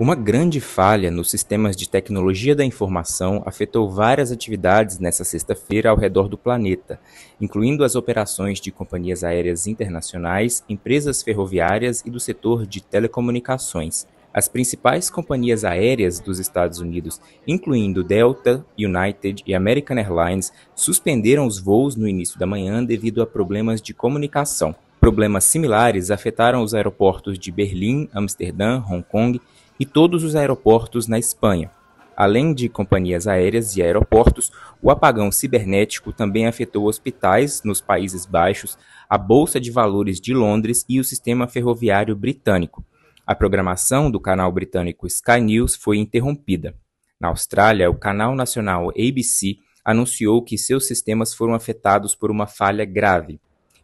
Uma grande falha nos sistemas de tecnologia da informação afetou várias atividades nesta sexta-feira ao redor do planeta, incluindo as operações de companhias aéreas internacionais, empresas ferroviárias e do setor de telecomunicações. As principais companhias aéreas dos Estados Unidos, incluindo Delta, United e American Airlines, suspenderam os voos no início da manhã devido a problemas de comunicação. Problemas similares afetaram os aeroportos de Berlim, Amsterdã, Hong Kong e todos os aeroportos na Espanha. Além de companhias aéreas e aeroportos, o apagão cibernético também afetou hospitais nos Países Baixos, a Bolsa de Valores de Londres e o sistema ferroviário britânico. A programação do canal britânico Sky News foi interrompida. Na Austrália, o canal nacional ABC anunciou que seus sistemas foram afetados por uma falha grave.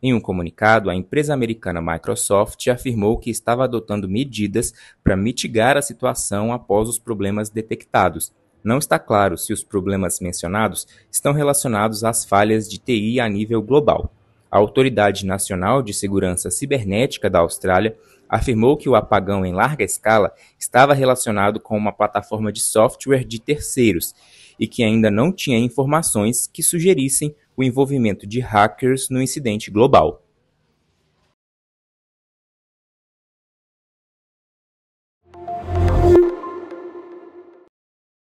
Em um comunicado, a empresa americana Microsoft afirmou que estava adotando medidas para mitigar a situação após os problemas detectados. Não está claro se os problemas mencionados estão relacionados às falhas de TI a nível global. A Autoridade Nacional de Segurança Cibernética da Austrália afirmou que o apagão em larga escala estava relacionado com uma plataforma de software de terceiros e que ainda não tinha informações que sugerissem o envolvimento de hackers no incidente global